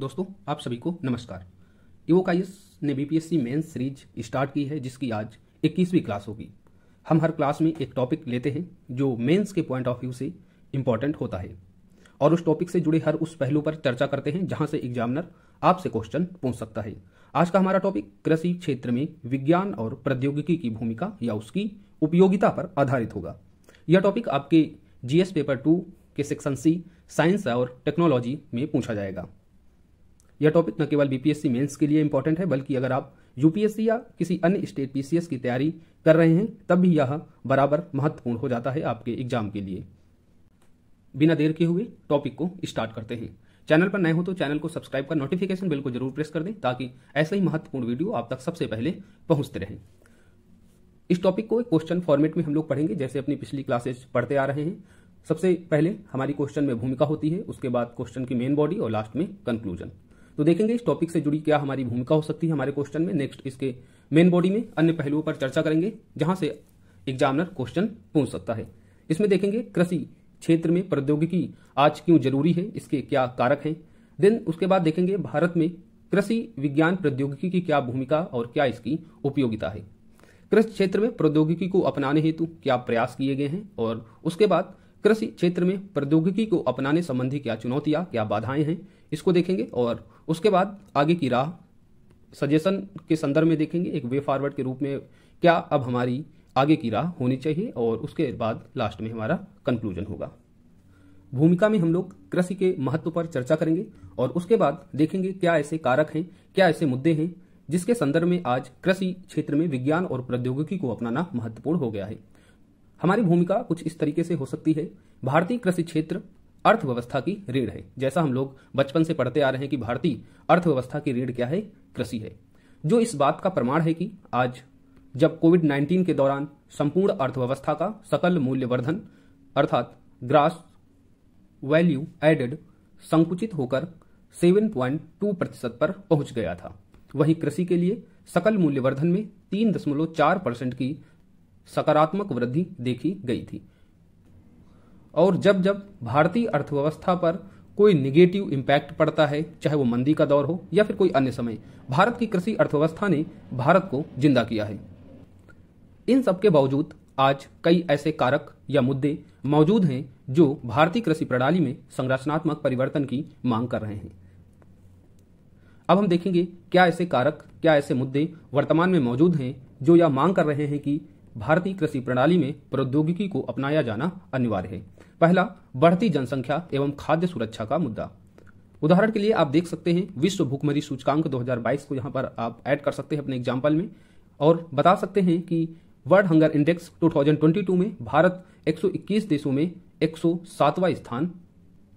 दोस्तों आप सभी को नमस्कार ईवोकाइस ने बीपीएससी मेन सीरीज स्टार्ट की है जिसकी आज 21वीं क्लास होगी हम हर क्लास में एक टॉपिक लेते हैं जो मेंस के पॉइंट ऑफ व्यू से इम्पॉर्टेंट होता है और उस टॉपिक से जुड़े हर उस पहलू पर चर्चा करते हैं जहां से एग्जामिनर आपसे क्वेश्चन पूछ सकता है आज का हमारा टॉपिक कृषि क्षेत्र में विज्ञान और प्रौद्योगिकी की भूमिका या उसकी उपयोगिता पर आधारित होगा यह टॉपिक आपके जीएस पेपर टू के सेक्शन सी साइंस और टेक्नोलॉजी में पूछा जाएगा यह टॉपिक न केवल बीपीएससी मेंस के लिए इंपॉर्टेंट है बल्कि अगर आप यूपीएससी या किसी अन्य स्टेट पीसीएस की तैयारी कर रहे हैं तब भी यह बराबर महत्वपूर्ण हो जाता है आपके एग्जाम के लिए बिना देर के हुए टॉपिक को स्टार्ट करते हैं चैनल पर नए हो तो चैनल को सब्सक्राइब कर नोटिफिकेशन बिल को जरूर प्रेस कर दें ताकि ऐसे ही महत्वपूर्ण वीडियो आप तक सबसे पहले पहुंचते रहें इस टॉपिक को एक क्वेश्चन फॉर्मेट में हम लोग पढ़ेंगे जैसे अपनी पिछली क्लासेज पढ़ते आ रहे हैं सबसे पहले हमारी क्वेश्चन में भूमिका होती है उसके बाद क्वेश्चन की मेन बॉडी और लास्ट में कंक्लूजन तो देखेंगे इस टॉपिक से जुड़ी क्या हमारी भूमिका हो सकती है हमारे क्वेश्चन में नेक्स्ट इसके मेन बॉडी में अन्य पहलुओं पर चर्चा करेंगे जहां से एग्जामिनर क्वेश्चन पूछ सकता है इसमें देखेंगे कृषि क्षेत्र में प्रौद्योगिकी आज क्यों जरूरी है इसके क्या कारक हैं देन उसके बाद देखेंगे भारत में कृषि विज्ञान प्रौद्योगिकी की क्या भूमिका और क्या इसकी उपयोगिता है कृषि क्षेत्र में प्रौद्योगिकी को अपनाने हेतु क्या प्रयास किए गए हैं और उसके बाद कृषि क्षेत्र में प्रौद्योगिकी को अपनाने संबंधी क्या चुनौतियां क्या बाधाएं हैं इसको देखेंगे और उसके बाद आगे की राह सजेशन के संदर्भ में देखेंगे एक वे फॉरवर्ड के रूप में क्या अब हमारी आगे की राह होनी चाहिए और उसके बाद लास्ट में हमारा कंक्लूजन होगा भूमिका में हम लोग कृषि के महत्व पर चर्चा करेंगे और उसके बाद देखेंगे क्या ऐसे कारक हैं क्या ऐसे मुद्दे हैं जिसके संदर्भ में आज कृषि क्षेत्र में विज्ञान और प्रौद्योगिकी को अपनाना महत्वपूर्ण हो गया है हमारी भूमिका कुछ इस तरीके से हो सकती है भारतीय कृषि क्षेत्र अर्थव्यवस्था की रीढ़ है जैसा हम लोग बचपन से पढ़ते आ रहे हैं कि भारतीय अर्थव्यवस्था की रीढ़ क्या है कृषि है जो इस बात का प्रमाण है कि आज जब कोविड 19 के दौरान संपूर्ण अर्थव्यवस्था का सकल मूल्यवर्धन अर्थात ग्रास वैल्यू एडेड संकुचित होकर 7.2 प्रतिशत पर पहुंच गया था वहीं कृषि के लिए सकल मूल्यवर्धन में 3.4 परसेंट की सकारात्मक वृद्धि देखी गई थी और जब जब भारतीय अर्थव्यवस्था पर कोई निगेटिव इम्पैक्ट पड़ता है चाहे वो मंदी का दौर हो या फिर कोई अन्य समय भारत की कृषि अर्थव्यवस्था ने भारत को जिंदा किया है इन सबके बावजूद आज कई ऐसे कारक या मुद्दे मौजूद हैं जो भारतीय कृषि प्रणाली में संरचनात्मक परिवर्तन की मांग कर रहे हैं अब हम देखेंगे क्या ऐसे कारक क्या ऐसे मुद्दे वर्तमान में मौजूद हैं जो यह मांग कर रहे हैं कि भारतीय कृषि प्रणाली में प्रौद्योगिकी को अपनाया जाना अनिवार्य है पहला बढ़ती जनसंख्या एवं खाद्य सुरक्षा का मुद्दा उदाहरण के लिए आप देख सकते हैं विश्व भूखमरी सूचकांक 2022 को यहाँ पर आप ऐड कर सकते हैं अपने एग्जाम्पल में और बता सकते हैं कि वर्ल्ड हंगर इंडेक्स 2022 में भारत 121 देशों में 107वां स्थान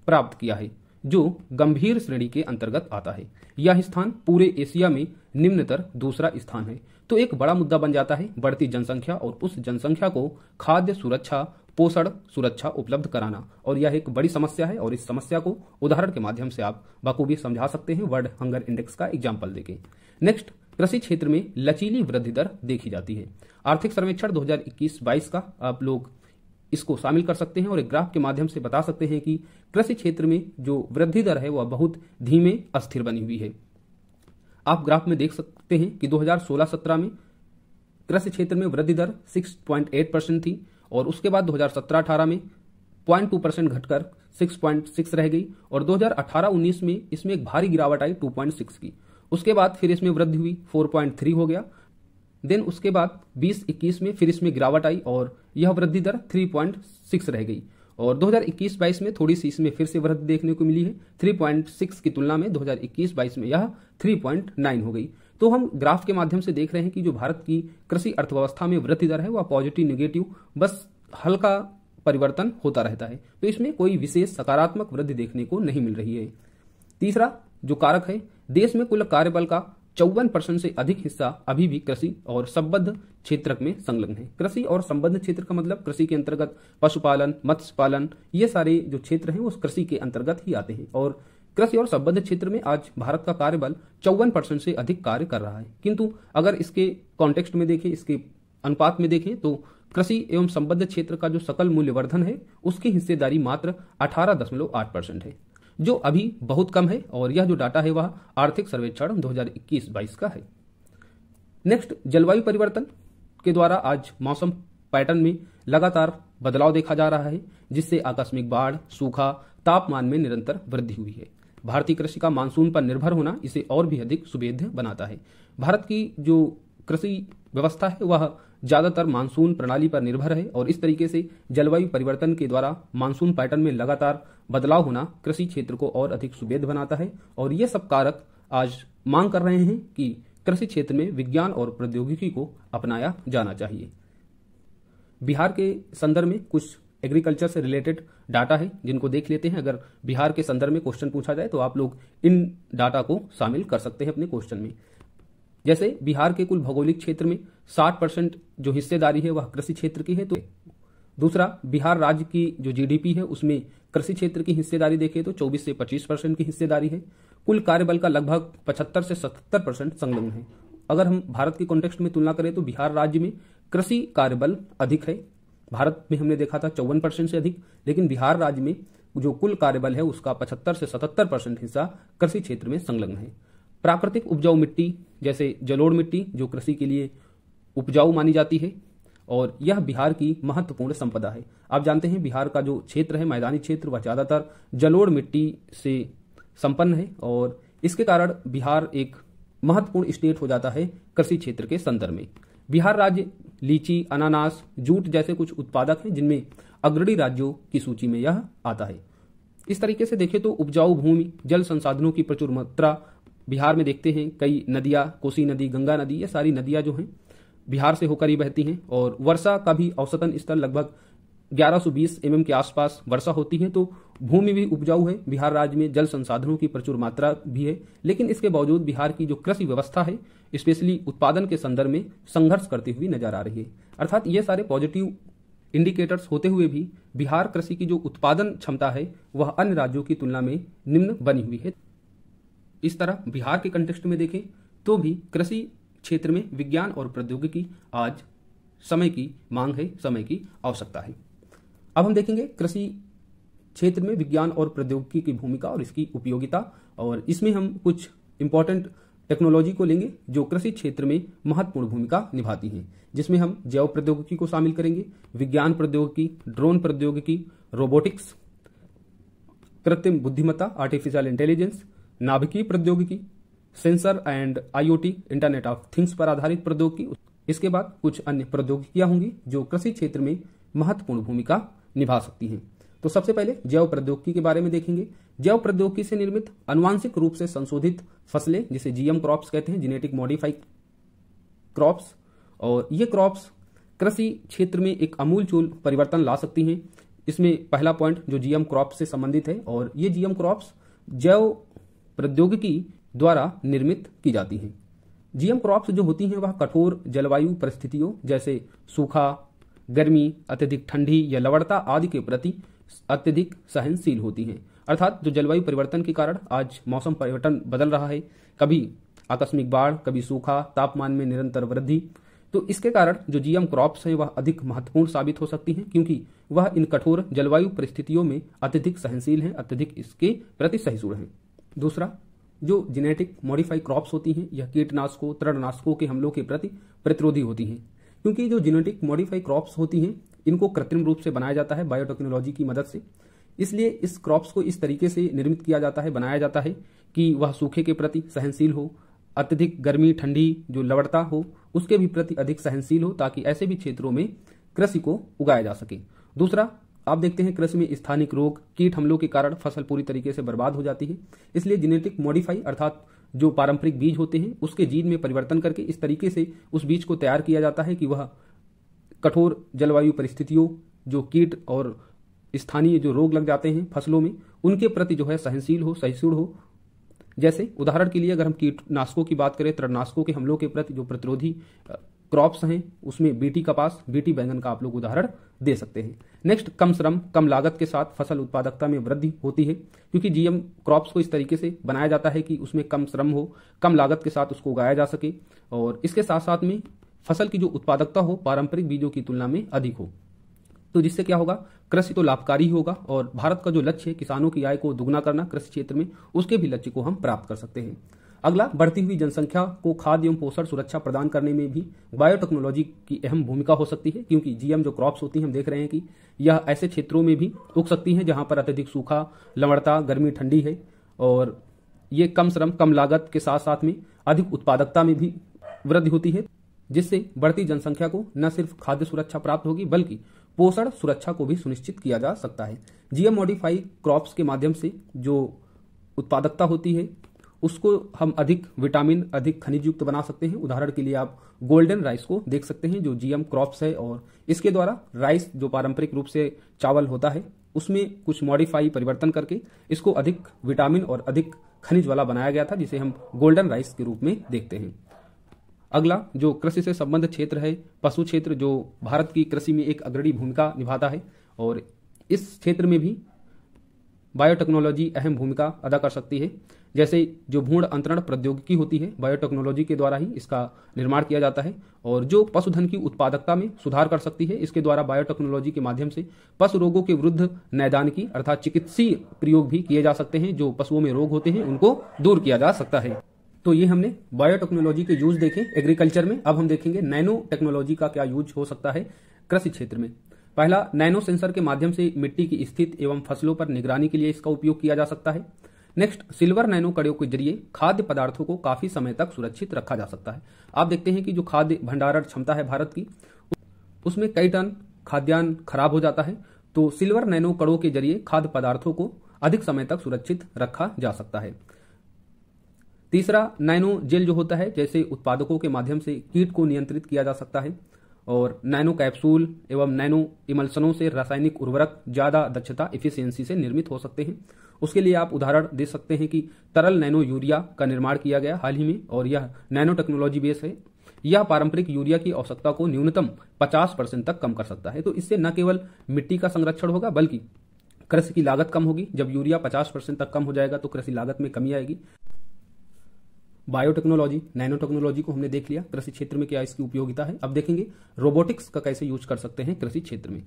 प्राप्त किया है जो गंभीर श्रेणी के अंतर्गत आता है यह स्थान पूरे एशिया में निम्नतर दूसरा स्थान है तो एक बड़ा मुद्दा बन जाता है बढ़ती जनसंख्या और उस जनसंख्या को खाद्य सुरक्षा पोषण सुरक्षा उपलब्ध कराना और यह एक बड़ी समस्या है और इस समस्या को उदाहरण के माध्यम से आप बखूबी समझा सकते हैं वर्ल्ड हंगर इंडेक्स का एग्जाम्पल देके नेक्स्ट कृषि क्षेत्र में लचीली वृद्धि दर देखी जाती है आर्थिक सर्वेक्षण 2021-22 का आप लोग इसको शामिल कर सकते हैं और एक ग्राफ के माध्यम से बता सकते हैं कि कृषि क्षेत्र में जो वृद्धि दर है वह बहुत धीमे अस्थिर बनी हुई है आप ग्राफ में देख सकते हैं कि 2016-17 में कृषि क्षेत्र में वृद्धि दर 6.8 परसेंट थी और उसके बाद 2017-18 में 0.2 परसेंट घटकर 6.6 रह गई और 2018-19 में इसमें एक भारी गिरावट आई 2.6 की उसके बाद फिर इसमें वृद्धि हुई 4.3 हो गया देन उसके बाद 20-21 में फिर इसमें गिरावट आई और यह वृद्धि दर 3.6 रह गई और 2021-22 में थोड़ी सी इसमें फिर से वृद्धि देखने को मिली है 3.6 की तुलना में 2021-22 में यह 3.9 हो गई तो हम ग्राफ के माध्यम से देख रहे हैं कि जो भारत की कृषि अर्थव्यवस्था में वृद्धि दर है वह पॉजिटिव निगेटिव बस हल्का परिवर्तन होता रहता है तो इसमें कोई विशेष सकारात्मक वृद्धि देखने को नहीं मिल रही है तीसरा जो कारक है देश में कुल कार्यबल का चौवन परसेंट से अधिक हिस्सा अभी भी कृषि और संबद्ध क्षेत्र में संलग्न है कृषि और संबद्ध क्षेत्र का मतलब कृषि के अंतर्गत पशुपालन मत्स्य पालन ये सारे जो क्षेत्र हैं वो कृषि के अंतर्गत ही आते हैं और कृषि और संबद्ध क्षेत्र में आज भारत का कार्यबल चौवन परसेंट से अधिक कार्य कर रहा है किंतु अगर इसके कॉन्टेक्स्ट में देखें इसके अनुपात में देखें तो कृषि एवं संबद्ध क्षेत्र का जो सकल मूल्यवर्धन है उसकी हिस्सेदारी मात्र अठारह दशमलव आठ परसेंट है जो अभी बहुत कम है और यह जो डाटा है वह आर्थिक सर्वेक्षण 2021-22 का है नेक्स्ट जलवायु परिवर्तन के द्वारा आज मौसम पैटर्न में लगातार बदलाव देखा जा रहा है जिससे आकस्मिक बाढ़ सूखा तापमान में निरंतर वृद्धि हुई है भारतीय कृषि का मानसून पर निर्भर होना इसे और भी अधिक सुवेद्य बनाता है भारत की जो कृषि व्यवस्था है वह ज्यादातर मानसून प्रणाली पर निर्भर है और इस तरीके से जलवायु परिवर्तन के द्वारा मानसून पैटर्न में लगातार बदलाव होना कृषि क्षेत्र को और अधिक सुबेद बनाता है और ये सब कारक आज मांग कर रहे हैं कि कृषि क्षेत्र में विज्ञान और प्रौद्योगिकी को अपनाया जाना चाहिए बिहार के संदर्भ में कुछ एग्रीकल्चर से रिलेटेड डाटा है जिनको देख लेते हैं अगर बिहार के संदर्भ में क्वेश्चन पूछा जाए तो आप लोग इन डाटा को शामिल कर सकते हैं अपने क्वेश्चन में जैसे बिहार के कुल भौगोलिक क्षेत्र में 60 परसेंट जो हिस्सेदारी है वह कृषि क्षेत्र की है तो दूसरा बिहार राज्य की जो जीडीपी है उसमें कृषि क्षेत्र की हिस्सेदारी देखें तो 24 से 25 परसेंट की हिस्सेदारी है कुल कार्यबल का लगभग 75 से 70 परसेंट संलग्न है अगर हम भारत के कॉन्टेक्स्ट में तुलना करें तो बिहार राज्य में कृषि कार्यबल अधिक है भारत में हमने देखा था चौवन परसेंट से अधिक लेकिन बिहार राज्य में जो कुल कार्यबल है उसका पचहत्तर से सतहत्तर परसेंट हिस्सा कृषि क्षेत्र में संलग्न है प्राकृतिक उपजाऊ मिट्टी जैसे जलोड़ मिट्टी जो कृषि के लिए उपजाऊ मानी जाती है और यह बिहार की महत्वपूर्ण संपदा है आप जानते हैं बिहार का जो क्षेत्र है मैदानी क्षेत्र वह ज़्यादातर जलोड़ मिट्टी से संपन्न है और इसके कारण बिहार एक महत्वपूर्ण स्टेट हो जाता है कृषि क्षेत्र के संदर्भ में बिहार राज्य लीची अनानास जूट जैसे कुछ उत्पादक हैं जिनमें अग्रणी राज्यों की सूची में यह आता है इस तरीके से देखें तो उपजाऊ भूमि जल संसाधनों की प्रचुर मात्रा बिहार में देखते हैं कई नदियाँ कोसी नदी गंगा नदी ये सारी नदियाँ जो हैं बिहार से होकर ही बहती हैं और वर्षा का भी औसतन स्तर लगभग 1120 एमएम के आसपास वर्षा होती है तो भूमि भी उपजाऊ है बिहार राज्य में जल संसाधनों की प्रचुर मात्रा भी है लेकिन इसके बावजूद बिहार की जो कृषि व्यवस्था है स्पेशली उत्पादन के संदर्भ में संघर्ष करती हुई नजर आ रही है अर्थात ये सारे पॉजिटिव इंडिकेटर्स होते हुए भी बिहार कृषि की जो उत्पादन क्षमता है वह अन्य राज्यों की तुलना में निम्न बनी हुई है इस तरह बिहार के कंटेक्स्ट में देखें तो भी कृषि क्षेत्र में विज्ञान और प्रौद्योगिकी आज समय की मांग है समय की आवश्यकता है अब हम देखेंगे कृषि क्षेत्र में विज्ञान और प्रौद्योगिकी की भूमिका और इसकी उपयोगिता और इसमें हम कुछ इंपॉर्टेंट टेक्नोलॉजी को लेंगे जो कृषि क्षेत्र में महत्वपूर्ण भूमिका निभाती हैं जिसमें हम जैव प्रौद्योगिकी को शामिल करेंगे विज्ञान प्रौद्योगिकी ड्रोन प्रौद्योगिकी रोबोटिक्स कृत्रिम बुद्धिमत्ता आर्टिफिशियल इंटेलिजेंस नाभिकीय प्रौद्योगिकी sensor and IOT internet of things पर आधारित प्रौद्योगिकी इसके बाद कुछ अन्य प्रौद्योगिकियां होंगी जो कृषि क्षेत्र में महत्वपूर्ण भूमिका निभा सकती हैं तो सबसे पहले जैव प्रौद्योगिकी के बारे में देखेंगे जैव प्रौद्योगिकी से निर्मित अनुवांशिक रूप से संशोधित फसलें जिसे जीएम क्रॉप्स कहते हैं जेनेटिक मॉडिफाइड क्रॉप्स और ये क्रॉप्स कृषि क्षेत्र में एक अमूलचूल परिवर्तन ला सकती हैं इसमें पहला पॉइंट जो जीएम क्रॉप से संबंधित है और ये जीएम क्रॉप्स जैव प्रौद्योगिकी द्वारा निर्मित की जाती हैं जीएम क्रॉप्स जो होती हैं वह कठोर जलवायु परिस्थितियों जैसे सूखा गर्मी अत्यधिक ठंडी या लवड़ता आदि के प्रति अत्यधिक सहनशील होती हैं अर्थात जो जलवायु परिवर्तन के कारण आज मौसम परिवर्तन बदल रहा है कभी आकस्मिक बाढ़ कभी सूखा तापमान में निरंतर वृद्धि तो इसके कारण जो जीएम क्रॉप्स हैं वह अधिक महत्वपूर्ण साबित हो सकती हैं क्योंकि वह इन कठोर जलवायु परिस्थितियों में अत्यधिक सहनशील हैं अत्यधिक इसके प्रति सहिष्णु हैं दूसरा जो जेनेटिक मॉडिफाइड क्रॉप्स होती हैं यह कीटनाशकों तरणनाशकों के हमलों के प्रति प्रतिरोधी होती हैं क्योंकि जो जेनेटिक मॉडिफाइड क्रॉप्स होती हैं इनको कृत्रिम रूप से बनाया जाता है बायोटेक्नोलॉजी की मदद से इसलिए इस क्रॉप्स को इस तरीके से निर्मित किया जाता है बनाया जाता है कि वह सूखे के प्रति सहनशील हो अत्यधिक गर्मी ठंडी जो लवड़ता हो उसके भी प्रति अधिक सहनशील हो ताकि ऐसे भी क्षेत्रों में कृषि को उगाया जा सके दूसरा आप देखते हैं कृषि में स्थानिक रोग कीट हमलों के कारण फसल पूरी तरीके से बर्बाद हो जाती है इसलिए जेनेटिक मॉडिफाई अर्थात जो पारंपरिक बीज होते हैं उसके जीन में परिवर्तन करके इस तरीके से उस बीज को तैयार किया जाता है कि वह कठोर जलवायु परिस्थितियों जो कीट और स्थानीय जो रोग लग जाते हैं फसलों में उनके प्रति जो है सहनशील हो सहिष्णु हो जैसे उदाहरण के लिए अगर हम कीटनाशकों की बात करें तरनाशकों के हमलों के प्रति जो प्रतिरोधी क्रॉप्स हैं उसमें बीटी कपास बीटी बैंगन का आप लोग उदाहरण दे सकते हैं नेक्स्ट कम श्रम कम लागत के साथ फसल उत्पादकता में वृद्धि होती है क्योंकि जीएम क्रॉप्स को इस तरीके से बनाया जाता है कि उसमें कम श्रम हो कम लागत के साथ उसको उगाया जा सके और इसके साथ साथ में फसल की जो उत्पादकता हो पारंपरिक बीजों की तुलना में अधिक हो तो जिससे क्या होगा कृषि तो लाभकारी होगा और भारत का जो लक्ष्य है किसानों की आय को दुगना करना कृषि क्षेत्र में उसके भी लक्ष्य को हम प्राप्त कर सकते हैं अगला बढ़ती हुई जनसंख्या को खाद्य एवं पोषण सुरक्षा प्रदान करने में भी बायोटेक्नोलॉजी की अहम भूमिका हो सकती है क्योंकि जीएम जो क्रॉप्स होती हैं हम देख रहे हैं कि यह ऐसे क्षेत्रों में भी उग सकती हैं जहां पर अत्यधिक सूखा लवणता गर्मी ठंडी है और ये कम श्रम कम लागत के साथ साथ में अधिक उत्पादकता में भी वृद्धि होती है जिससे बढ़ती जनसंख्या को न सिर्फ खाद्य सुरक्षा प्राप्त होगी बल्कि पोषण सुरक्षा को भी सुनिश्चित किया जा सकता है जीएम मॉडिफाई क्रॉप्स के माध्यम से जो उत्पादकता होती है उसको हम अधिक विटामिन अधिक खनिज युक्त बना सकते हैं उदाहरण के लिए आप गोल्डन राइस को देख सकते हैं जो जीएम क्रॉप्स है और इसके द्वारा राइस जो पारंपरिक रूप से चावल होता है उसमें कुछ मॉडिफाई परिवर्तन करके इसको अधिक विटामिन और अधिक खनिज वाला बनाया गया था जिसे हम गोल्डन राइस के रूप में देखते हैं अगला जो कृषि से संबंध क्षेत्र है पशु क्षेत्र जो भारत की कृषि में एक अग्रणी भूमिका निभाता है और इस क्षेत्र में भी बायोटेक्नोलॉजी अहम भूमिका अदा कर सकती है जैसे जो भूण अंतरण प्रौद्योगिकी होती है बायोटेक्नोलॉजी के द्वारा ही इसका निर्माण किया जाता है और जो पशुधन की उत्पादकता में सुधार कर सकती है इसके द्वारा बायोटेक्नोलॉजी के माध्यम से पशु रोगों के विरुद्ध नैदान की अर्थात चिकित्सीय प्रयोग भी किए जा सकते हैं जो पशुओं में रोग होते हैं उनको दूर किया जा सकता है तो ये हमने बायोटेक्नोलॉजी के यूज देखे एग्रीकल्चर में अब हम देखेंगे नैनो टेक्नोलॉजी का क्या यूज हो सकता है कृषि क्षेत्र में पहला नैनो सेंसर के माध्यम से मिट्टी की स्थिति एवं फसलों पर निगरानी के लिए इसका उपयोग किया जा सकता है नेक्स्ट सिल्वर नैनो कड़ियों के जरिए खाद्य पदार्थों को काफी समय तक सुरक्षित रखा जा सकता है आप देखते हैं कि जो खाद्य भंडारण क्षमता है भारत की उसमें कई टन खाद्यान्न खराब हो जाता है तो सिल्वर नैनो कड़ों के जरिए खाद्य पदार्थों को अधिक समय तक सुरक्षित रखा जा सकता है तीसरा नैनो जेल जो होता है जैसे उत्पादकों के माध्यम से कीट को नियंत्रित किया जा सकता है और नैनो कैप्सूल एवं नैनो इमल्सनों से रासायनिक उर्वरक ज़्यादा दक्षता इफिशियंसी से निर्मित हो सकते हैं उसके लिए आप उदाहरण दे सकते हैं कि तरल नैनो यूरिया का निर्माण किया गया हाल ही में और यह नैनो टेक्नोलॉजी बेस है यह पारंपरिक यूरिया की आवश्यकता को न्यूनतम 50 परसेंट तक कम कर सकता है तो इससे न केवल मिट्टी का संरक्षण होगा बल्कि कृषि की लागत कम होगी जब यूरिया 50 परसेंट तक कम हो जाएगा तो कृषि लागत में कमी आएगी बायोटेक्नोलॉजी नैनो टेक्नोलॉजी को हमने देख लिया कृषि क्षेत्र में क्या इसकी उपयोगिता है अब देखेंगे रोबोटिक्स का कैसे यूज कर सकते हैं कृषि क्षेत्र में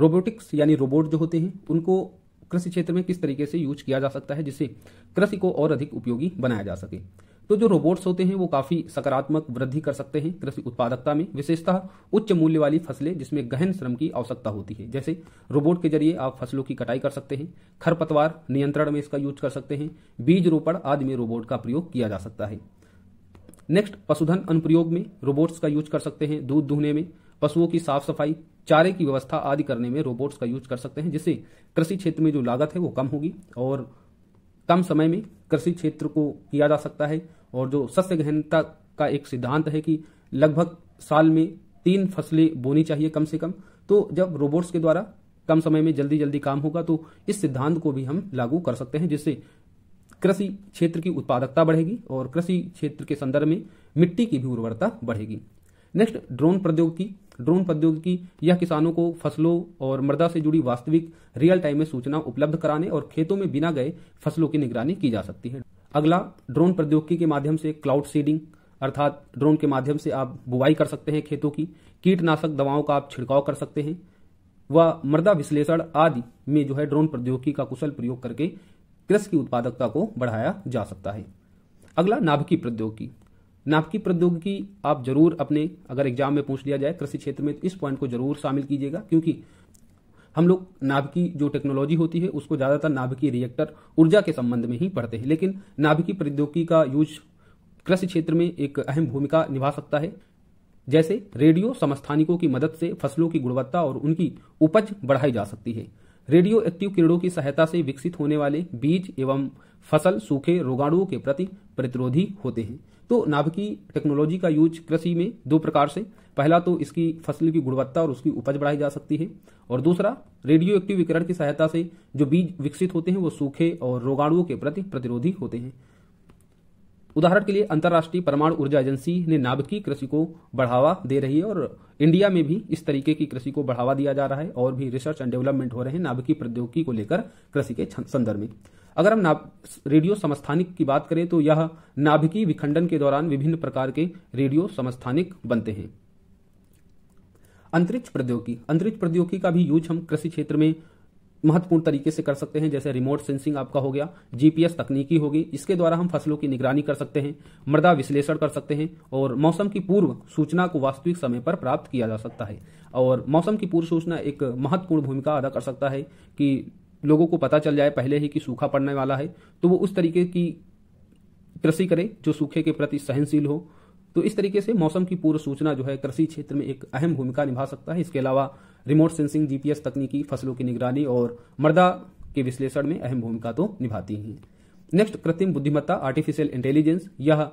रोबोटिक्स यानी रोबोट जो होते हैं उनको कृषि क्षेत्र में किस तरीके से यूज किया जा सकता है जिससे कृषि को और अधिक उपयोगी बनाया जा सके तो जो रोबोट्स होते हैं वो काफी सकारात्मक वृद्धि कर सकते हैं कृषि उत्पादकता में विशेषतः उच्च मूल्य वाली फसलें जिसमें गहन श्रम की आवश्यकता होती है जैसे रोबोट के जरिए आप फसलों की कटाई कर सकते हैं खरपतवार नियंत्रण में इसका यूज कर सकते हैं बीज रोपण आदि में रोबोट का प्रयोग किया जा सकता है नेक्स्ट पशुधन अनुप्रयोग में रोबोट्स का यूज कर सकते हैं दूध दूहने में पशुओं की साफ सफाई चारे की व्यवस्था आदि करने में रोबोट्स का यूज कर सकते हैं जिससे कृषि क्षेत्र में जो लागत है वो कम होगी और कम समय में कृषि क्षेत्र को किया जा सकता है और जो सस्य गहनता का एक सिद्धांत है कि लगभग साल में तीन फसलें बोनी चाहिए कम से कम तो जब रोबोट्स के द्वारा कम समय में जल्दी जल्दी काम होगा तो इस सिद्धांत को भी हम लागू कर सकते हैं जिससे कृषि क्षेत्र की उत्पादकता बढ़ेगी और कृषि क्षेत्र के संदर्भ में मिट्टी की भी उर्वरता बढ़ेगी नेक्स्ट ड्रोन प्रौद्योगिकी ड्रोन प्रौद्योगिकी यह किसानों को फसलों और मृदा से जुड़ी वास्तविक रियल टाइम में सूचना उपलब्ध कराने और खेतों में बिना गए फसलों की निगरानी की जा सकती है अगला ड्रोन प्रौद्योगिकी के माध्यम से क्लाउड सीडिंग अर्थात ड्रोन के माध्यम से आप बुवाई कर सकते हैं खेतों की कीटनाशक दवाओं का आप छिड़काव कर सकते हैं व मृदा विश्लेषण आदि में जो है ड्रोन प्रौद्योगिकी का कुशल प्रयोग करके कृषि की उत्पादकता को बढ़ाया जा सकता है अगला नाभिकी प्रौद्योगिकी नाभिकी प्रौद्योगिकी आप जरूर अपने अगर एग्जाम में पूछ लिया जाए कृषि क्षेत्र में तो इस पॉइंट को जरूर शामिल कीजिएगा क्योंकि हम लोग नाभिकी जो टेक्नोलॉजी होती है उसको ज़्यादातर नाभिकी रिएक्टर ऊर्जा के संबंध में ही पढ़ते हैं लेकिन नाभिकी प्रौद्योगिकी का यूज कृषि क्षेत्र में एक अहम भूमिका निभा सकता है जैसे रेडियो समस्थानिकों की मदद से फसलों की गुणवत्ता और उनकी उपज बढ़ाई जा सकती है रेडियो एक्टिव किरणों की सहायता से विकसित होने वाले बीज एवं फसल सूखे रोगाणुओं के प्रति प्रतिरोधी होते हैं तो नाभिकी टेक्नोलॉजी का यूज कृषि में दो प्रकार से पहला तो इसकी फसल की गुणवत्ता और उसकी उपज बढ़ाई जा सकती है और दूसरा रेडियो एक्टिव विकरण की सहायता से जो बीज विकसित होते हैं वो सूखे और रोगाणुओं के प्रति प्रतिरोधी होते हैं उदाहरण के लिए अंतर्राष्ट्रीय परमाणु ऊर्जा एजेंसी ने नाभिकीय कृषि को बढ़ावा दे रही है और इंडिया में भी इस तरीके की कृषि को बढ़ावा दिया जा रहा है और भी रिसर्च एंड डेवलपमेंट हो रहे हैं नाभिकीय प्रौद्योगिकी को लेकर कृषि के संदर्भ में अगर हम रेडियो समस्थानिक की बात करें तो यह नाभिकीय विखंडन के दौरान विभिन्न प्रकार के रेडियो समस्थानिक बनते हैं अंतरिक्ष प्रौद्योगिकी अंतरिक्ष प्रौद्योगिकी का भी यूज हम कृषि क्षेत्र में महत्वपूर्ण तरीके से कर सकते हैं जैसे रिमोट सेंसिंग आपका हो गया जीपीएस तकनीकी होगी इसके द्वारा हम फसलों की निगरानी कर सकते हैं मृदा विश्लेषण कर सकते हैं और मौसम की पूर्व सूचना को वास्तविक समय पर प्राप्त किया जा सकता है और मौसम की पूर्व सूचना एक महत्वपूर्ण भूमिका अदा कर सकता है कि लोगों को पता चल जाए पहले ही कि सूखा पड़ने वाला है तो वो उस तरीके की कृषि करे जो सूखे के प्रति सहनशील हो तो इस तरीके से मौसम की पूर्व सूचना जो है कृषि क्षेत्र में एक अहम भूमिका निभा सकता है इसके अलावा रिमोट सेंसिंग जीपीएस तकनीकी फसलों की निगरानी और मृदा के विश्लेषण में अहम भूमिका तो निभाती है नेक्स्ट कृत्रिम बुद्धिमत्ता आर्टिफिशियल इंटेलिजेंस यह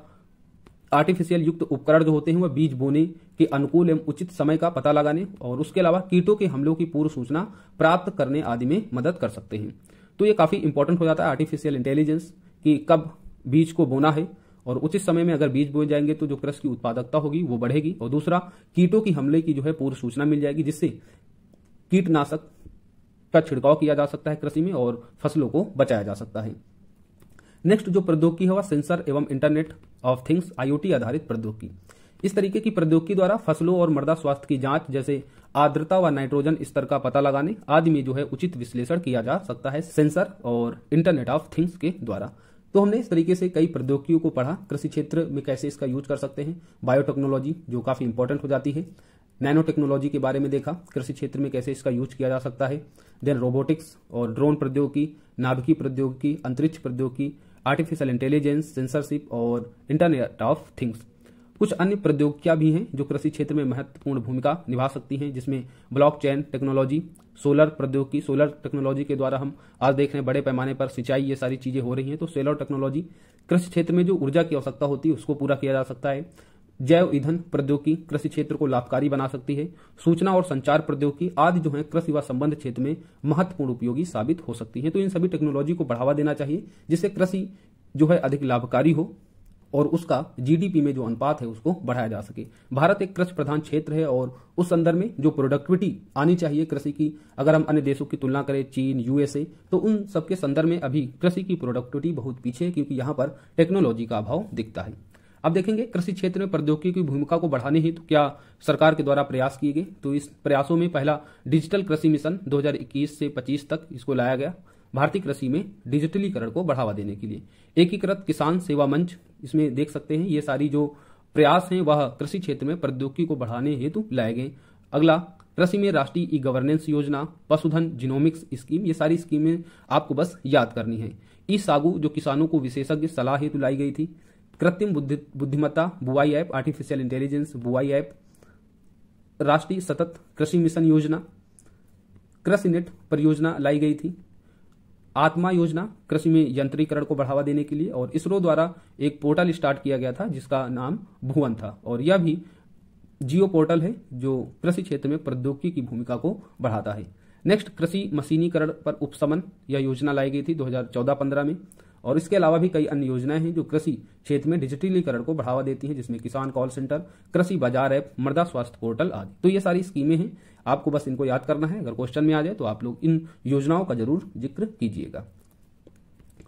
आर्टिफिशियल युक्त उपकरण जो होते हैं वह बीज बोने के अनुकूल एवं उचित समय का पता लगाने और उसके अलावा कीटों के हमलों की पूर्व सूचना प्राप्त करने आदि में मदद कर सकते हैं तो ये काफ़ी इंपॉर्टेंट हो जाता है आर्टिफिशियल इंटेलिजेंस कि कब बीज को बोना है और उचित समय में अगर बीज बोए जाएंगे तो जो कृषि की उत्पादकता होगी वो बढ़ेगी और दूसरा कीटों की हमले की जो है पूर्व सूचना मिल जाएगी जिससे कीटनाशक का छिड़काव किया जा सकता है कृषि में और फसलों को बचाया जा सकता है नेक्स्ट जो प्रौद्योगिकी है वह सेंसर एवं इंटरनेट ऑफ थिंग्स आईओटी आधारित प्रौद्योगिकी इस तरीके की प्रौद्योगिकी द्वारा फसलों और मृदा स्वास्थ्य की जांच जैसे आर्द्रता व नाइट्रोजन स्तर का पता लगाने आदि में जो है उचित विश्लेषण किया जा सकता है सेंसर और इंटरनेट ऑफ थिंग्स के द्वारा तो हमने इस तरीके से कई प्रौद्योगिकियों को पढ़ा कृषि क्षेत्र में कैसे इसका यूज कर सकते हैं बायोटेक्नोलॉजी जो काफी इंपॉर्टेंट हो जाती है नैनो टेक्नोलॉजी के बारे में देखा कृषि क्षेत्र में कैसे इसका यूज किया जा सकता है देन रोबोटिक्स और ड्रोन प्रौद्योगिकी नाभिकीय प्रौद्योगिकी अंतरिक्ष प्रौद्योगिकी आर्टिफिशियल इंटेलिजेंस सेंसरशिप और इंटरनेट ऑफ थिंग्स कुछ अन्य प्रौद्योगिकियां भी हैं जो कृषि क्षेत्र में महत्वपूर्ण भूमिका निभा सकती हैं जिसमें ब्लॉकचेन टेक्नोलॉजी सोलर प्रौद्योगिकी सोलर टेक्नोलॉजी के द्वारा हम आज देख रहे हैं बड़े पैमाने पर सिंचाई ये सारी चीजें हो रही हैं तो सोलर टेक्नोलॉजी कृषि क्षेत्र में जो ऊर्जा की आवश्यकता होती है उसको पूरा किया जा सकता है जैव ईंधन प्रौद्योगिकी कृषि क्षेत्र को लाभकारी बना सकती है सूचना और संचार प्रौद्योगिकी आदि जो है कृषि व संबंध क्षेत्र में महत्वपूर्ण उपयोगी साबित हो सकती है तो इन सभी टेक्नोलॉजी को बढ़ावा देना चाहिए जिससे कृषि जो है अधिक लाभकारी हो और उसका जीडीपी में जो अनुपात है उसको बढ़ाया जा सके भारत एक कृषि प्रधान क्षेत्र है और उस संदर्भ में जो प्रोडक्टिविटी आनी चाहिए कृषि की अगर हम अन्य देशों की तुलना करें चीन यूएसए तो उन सबके संदर्भ में अभी कृषि की प्रोडक्टिविटी बहुत पीछे है क्योंकि यहाँ पर टेक्नोलॉजी का अभाव दिखता है अब देखेंगे कृषि क्षेत्र में प्रौद्योगिकी की भूमिका को बढ़ाने हेतु तो क्या सरकार के द्वारा प्रयास किए गए तो इस प्रयासों में पहला डिजिटल कृषि मिशन 2021 से 25 तक इसको लाया गया भारतीय कृषि में डिजिटलीकरण को बढ़ावा देने के लिए एकीकृत किसान सेवा मंच इसमें देख सकते हैं ये सारी जो प्रयास हैं वह कृषि क्षेत्र में प्रौद्योगिकी को बढ़ाने हेतु लाए गए अगला कृषि में राष्ट्रीय ई गवर्नेंस योजना पशुधन जीनोमिक्स स्कीम ये सारी स्कीमें आपको बस याद करनी है ई सागु जो किसानों को विशेषज्ञ सलाह हेतु लाई गई थी कृत्रिम बुद्धिमत्ता बुआई ऐप आर्टिफिशियल इंटेलिजेंस बुआई ऐप राष्ट्रीय सतत कृषि मिशन योजना कृषि नेट परियोजना लाई गई थी आत्मा योजना कृषि में यंत्रीकरण को बढ़ावा देने के लिए और इसरो द्वारा एक पोर्टल स्टार्ट किया गया था जिसका नाम भुवन था और यह भी जियो पोर्टल है जो कृषि क्षेत्र में प्रौद्योगिकी की भूमिका को बढ़ाता है नेक्स्ट कृषि मशीनीकरण पर उपशमन यह योजना लाई गई थी 2014-15 में और इसके अलावा भी कई अन्य योजनाएं हैं जो कृषि क्षेत्र में डिजिटलीकरण को बढ़ावा देती हैं जिसमें किसान कॉल सेंटर कृषि बाजार ऐप मृदा स्वास्थ्य पोर्टल आदि तो ये सारी स्कीमें हैं आपको बस इनको याद करना है अगर क्वेश्चन में आ जाए तो आप लोग इन योजनाओं का जरूर जिक्र कीजिएगा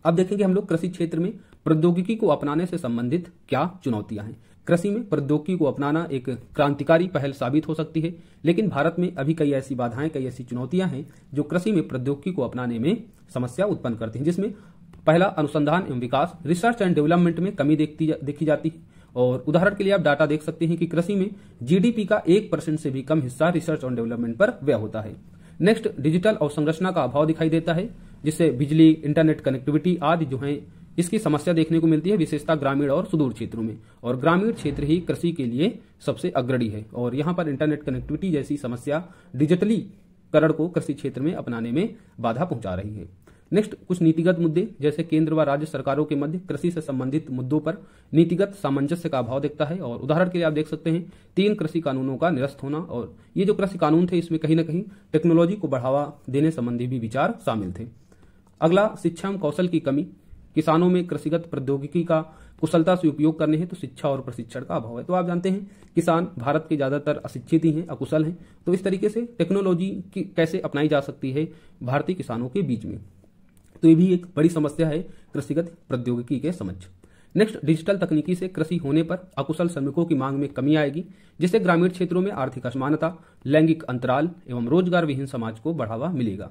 अब देखेंगे हम लोग कृषि क्षेत्र में प्रौद्योगिकी को अपनाने से संबंधित क्या चुनौतियां हैं कृषि में प्रौद्योगिकी को अपनाना एक क्रांतिकारी पहल साबित हो सकती है लेकिन भारत में अभी कई ऐसी बाधाएं कई ऐसी चुनौतियां हैं जो कृषि में प्रौद्योगिकी को अपनाने में समस्या उत्पन्न करती हैं जिसमें पहला अनुसंधान एवं विकास रिसर्च एंड डेवलपमेंट में कमी देखती जा, देखी जाती है और उदाहरण के लिए आप डाटा देख सकते हैं कि कृषि में जीडीपी का एक परसेंट से भी कम हिस्सा रिसर्च और डेवलपमेंट पर व्यय होता है नेक्स्ट डिजिटल अवसंरचना का अभाव दिखाई देता है जिससे बिजली इंटरनेट कनेक्टिविटी आदि जो है इसकी समस्या देखने को मिलती है विशेषता ग्रामीण और सुदूर क्षेत्रों में और ग्रामीण क्षेत्र ही कृषि के लिए सबसे अग्रणी है और यहाँ पर इंटरनेट कनेक्टिविटी जैसी समस्या डिजिटलीकरण को कृषि क्षेत्र में अपनाने में बाधा पहुंचा रही है नेक्स्ट कुछ नीतिगत मुद्दे जैसे केंद्र व राज्य सरकारों के मध्य कृषि से संबंधित मुद्दों पर नीतिगत सामंजस्य का अभाव देखता है और उदाहरण के लिए आप देख सकते हैं तीन कृषि कानूनों का निरस्त होना और ये जो कृषि कानून थे इसमें कहीं ना कहीं टेक्नोलॉजी को बढ़ावा देने संबंधी भी विचार शामिल थे अगला शिक्षा एवं कौशल की कमी किसानों में कृषिगत प्रौद्योगिकी का कुशलता से उपयोग करने हैं तो शिक्षा और प्रशिक्षण का अभाव है तो आप जानते हैं किसान भारत के ज़्यादातर अशिक्षित ही हैं अकुशल हैं तो इस तरीके से टेक्नोलॉजी की कैसे अपनाई जा सकती है भारतीय किसानों के बीच में तो ये भी एक बड़ी समस्या है कृषिगत प्रौद्योगिकी के समझ नेक्स्ट डिजिटल तकनीकी से कृषि होने पर अकुशल श्रमिकों की मांग में कमी आएगी जिससे ग्रामीण क्षेत्रों में आर्थिक असमानता लैंगिक अंतराल एवं रोजगार विहीन समाज को बढ़ावा मिलेगा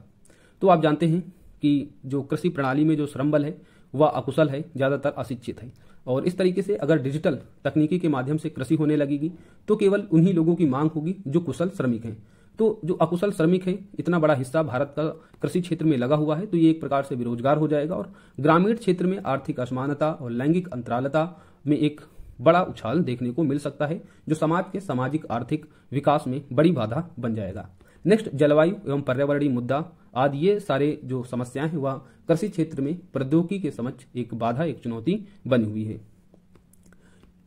तो आप जानते हैं कि जो कृषि प्रणाली में जो श्रम बल है वह अकुशल है ज़्यादातर अशिक्षित है और इस तरीके से अगर डिजिटल तकनीकी के माध्यम से कृषि होने लगेगी तो केवल उन्हीं लोगों की मांग होगी जो कुशल श्रमिक हैं तो जो अकुशल श्रमिक है इतना बड़ा हिस्सा भारत का कृषि क्षेत्र में लगा हुआ है तो ये एक प्रकार से बेरोजगार हो जाएगा और ग्रामीण क्षेत्र में आर्थिक असमानता और लैंगिक अंतरालता में एक बड़ा उछाल देखने को मिल सकता है जो समाज के सामाजिक आर्थिक विकास में बड़ी बाधा बन जाएगा नेक्स्ट जलवायु एवं पर्यावरणीय मुद्दा आदि ये सारे जो समस्याएं हैं वह कृषि क्षेत्र में प्रौद्योगिकी के समक्ष एक बाधा एक चुनौती बनी हुई है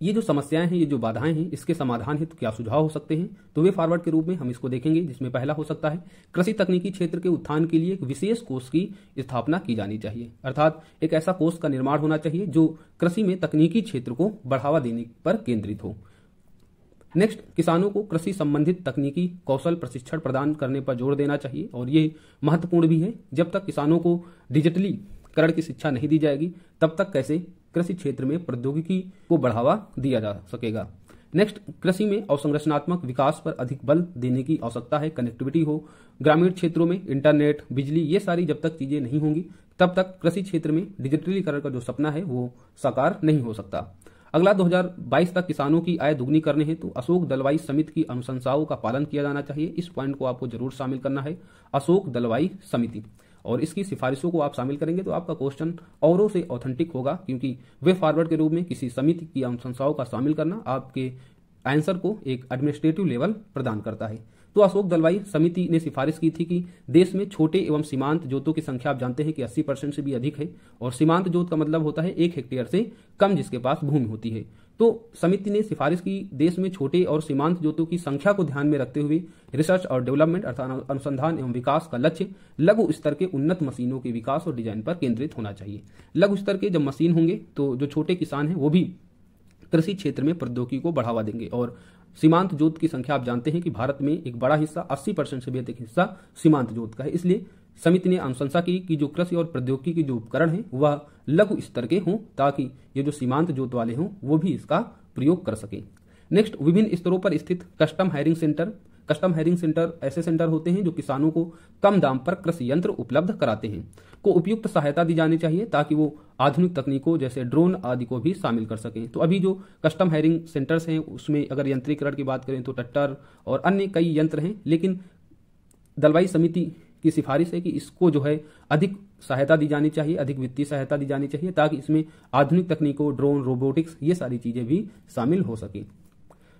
ये जो समस्याएं हैं ये जो बाधाएं हैं इसके समाधान हेतु तो क्या सुझाव हो सकते हैं तो वे फॉरवर्ड के रूप में हम इसको देखेंगे जिसमें पहला हो सकता है कृषि तकनीकी क्षेत्र के उत्थान के लिए एक विशेष कोष की स्थापना की जानी चाहिए अर्थात एक ऐसा कोष का निर्माण होना चाहिए जो कृषि में तकनीकी क्षेत्र को बढ़ावा देने पर केंद्रित हो नेक्स्ट किसानों को कृषि संबंधित तकनीकी कौशल प्रशिक्षण प्रदान करने पर जोर देना चाहिए और ये महत्वपूर्ण भी है जब तक किसानों को डिजिटली करण की शिक्षा नहीं दी जाएगी तब तक कैसे कृषि क्षेत्र में प्रौद्योगिकी को बढ़ावा दिया जा सकेगा नेक्स्ट कृषि में अवसंरचनात्मक विकास पर अधिक बल देने की आवश्यकता है कनेक्टिविटी हो ग्रामीण क्षेत्रों में इंटरनेट बिजली ये सारी जब तक चीजें नहीं होंगी तब तक कृषि क्षेत्र में डिजिटलीकरण का जो सपना है वो साकार नहीं हो सकता अगला 2022 तक किसानों की आय दुगनी करने हैं तो अशोक दलवाई समिति की अनुशंसाओं का पालन किया जाना चाहिए इस पॉइंट को आपको जरूर शामिल करना है अशोक दलवाई समिति और इसकी सिफारिशों को आप शामिल करेंगे तो आपका क्वेश्चन औरों से ऑथेंटिक होगा क्योंकि वे फॉरवर्ड के रूप में किसी समिति की अनुशंसाओं का शामिल करना आपके आंसर को एक एडमिनिस्ट्रेटिव लेवल प्रदान करता है तो अशोक दलवाई समिति ने सिफारिश की थी कि देश में छोटे एवं सीमांत जोतों की संख्या आप जानते हैं कि 80 परसेंट से भी अधिक है और सीमांत जोत का मतलब होता है एक हेक्टेयर से कम जिसके पास भूमि होती है तो समिति ने सिफारिश की देश में छोटे और सीमांत जोतों की संख्या को ध्यान में रखते हुए रिसर्च और डेवलपमेंट अर्थात अनुसंधान एवं विकास का लक्ष्य लघु स्तर के उन्नत मशीनों के विकास और डिजाइन पर केंद्रित होना चाहिए लघु स्तर के जब मशीन होंगे तो जो छोटे किसान हैं वो भी कृषि क्षेत्र में प्रौद्योगिकी को बढ़ावा देंगे और सीमांत जोत की संख्या आप जानते हैं कि भारत में एक बड़ा हिस्सा 80 परसेंट से भी अधिक हिस्सा सीमांत जोत का है इसलिए समिति ने अनुशंसा की कि जो कृषि और प्रौद्योगिकी के जो उपकरण हैं वह लघु स्तर के हों ताकि ये जो सीमांत जोत वाले हों वो भी इसका प्रयोग कर सकें नेक्स्ट विभिन्न स्तरों पर स्थित custom hiring centre custom hiring centre ऐसे सेंटर होते हैं जो किसानों को कम दाम पर कृषि यंत्र उपलब्ध कराते हैं को उपयुक्त सहायता दी जानी चाहिए ताकि वो आधुनिक तकनीकों जैसे ड्रोन आदि को भी शामिल कर सकें तो अभी जो कस्टम हायरिंग सेंटर्स हैं उसमें अगर यंत्रीकरण की बात करें तो टट्टर और अन्य कई यंत्र हैं लेकिन दलवाई समिति की सिफारिश है कि इसको जो है अधिक सहायता दी जानी चाहिए अधिक वित्तीय सहायता दी जानी चाहिए ताकि इसमें आधुनिक तकनीकों ड्रोन रोबोटिक्स ये सारी चीजें भी शामिल हो सके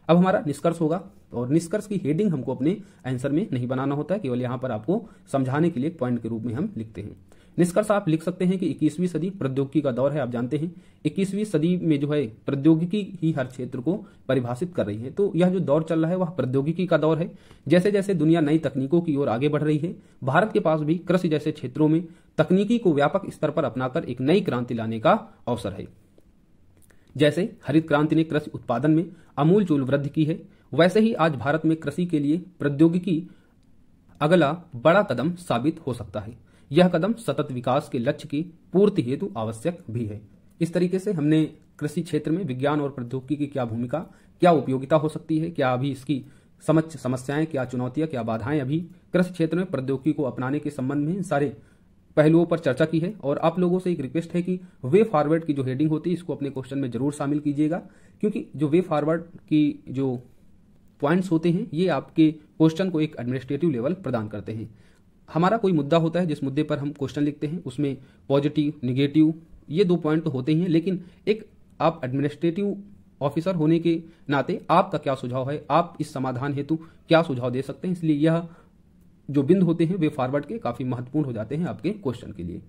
अब हमारा निष्कर्ष होगा और निष्कर्ष की हेडिंग हमको अपने आंसर में नहीं बनाना होता है केवल यहां पर आपको समझाने के लिए पॉइंट के रूप में हम लिखते हैं निष्कर्ष आप लिख सकते हैं कि 21वीं सदी प्रौद्योगिकी का दौर है आप जानते हैं 21वीं सदी में जो है प्रौद्योगिकी ही हर क्षेत्र को परिभाषित कर रही है तो यह जो दौर चल रहा है वह प्रौद्योगिकी का दौर है जैसे जैसे दुनिया नई तकनीकों की ओर आगे बढ़ रही है भारत के पास भी कृषि जैसे क्षेत्रों में तकनीकी को व्यापक स्तर पर अपनाकर एक नई क्रांति लाने का अवसर है जैसे हरित क्रांति ने कृषि उत्पादन में अमूलचूल वृद्धि की है वैसे ही आज भारत में कृषि के लिए प्रौद्योगिकी अगला बड़ा कदम साबित हो सकता है यह कदम सतत विकास के लक्ष्य की पूर्ति हेतु आवश्यक भी है इस तरीके से हमने कृषि क्षेत्र में विज्ञान और प्रौद्योगिकी की क्या भूमिका क्या उपयोगिता हो सकती है क्या अभी इसकी समक्ष समस्याएं क्या चुनौतियां क्या बाधाएं अभी कृषि क्षेत्र में प्रौद्योगिकी को अपनाने के संबंध में इन सारे पहलुओं पर चर्चा की है और आप लोगों से एक रिक्वेस्ट है कि वे फॉरवर्ड की जो हेडिंग होती है इसको अपने क्वेश्चन में जरूर शामिल कीजिएगा क्योंकि जो वे फॉरवर्ड की जो पॉइंट्स होते हैं ये आपके क्वेश्चन को एक एडमिनिस्ट्रेटिव लेवल प्रदान करते हैं हमारा कोई मुद्दा होता है जिस मुद्दे पर हम क्वेश्चन लिखते हैं उसमें पॉजिटिव निगेटिव ये दो पॉइंट तो होते ही हैं लेकिन एक आप एडमिनिस्ट्रेटिव ऑफिसर होने के नाते आपका क्या सुझाव है आप इस समाधान हेतु क्या सुझाव दे सकते हैं इसलिए यह जो बिंद होते हैं वे फॉरवर्ड के काफ़ी महत्वपूर्ण हो जाते हैं आपके क्वेश्चन के लिए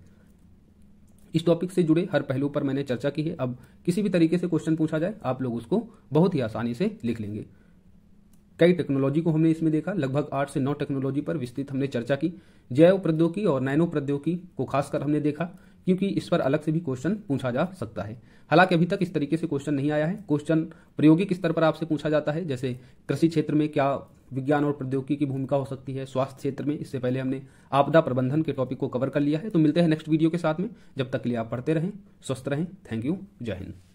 इस टॉपिक से जुड़े हर पहलू पर मैंने चर्चा की है अब किसी भी तरीके से क्वेश्चन पूछा जाए आप लोग उसको बहुत ही आसानी से लिख लेंगे कई टेक्नोलॉजी को हमने इसमें देखा लगभग आठ से नौ टेक्नोलॉजी पर विस्तृत हमने चर्चा की जैव प्रौद्योगिकी और नैनो प्रौद्योगिकी को खासकर हमने देखा क्योंकि इस पर अलग से भी क्वेश्चन पूछा जा सकता है हालांकि अभी तक इस तरीके से क्वेश्चन नहीं आया है क्वेश्चन प्रायोगिक स्तर पर आपसे पूछा जाता है जैसे कृषि क्षेत्र में क्या विज्ञान और प्रौद्योगिकी की भूमिका हो सकती है स्वास्थ्य क्षेत्र में इससे पहले हमने आपदा प्रबंधन के टॉपिक को कवर कर लिया है तो मिलते हैं नेक्स्ट वीडियो के साथ में जब तक के लिए आप पढ़ते रहें स्वस्थ रहें थैंक यू जय हिंद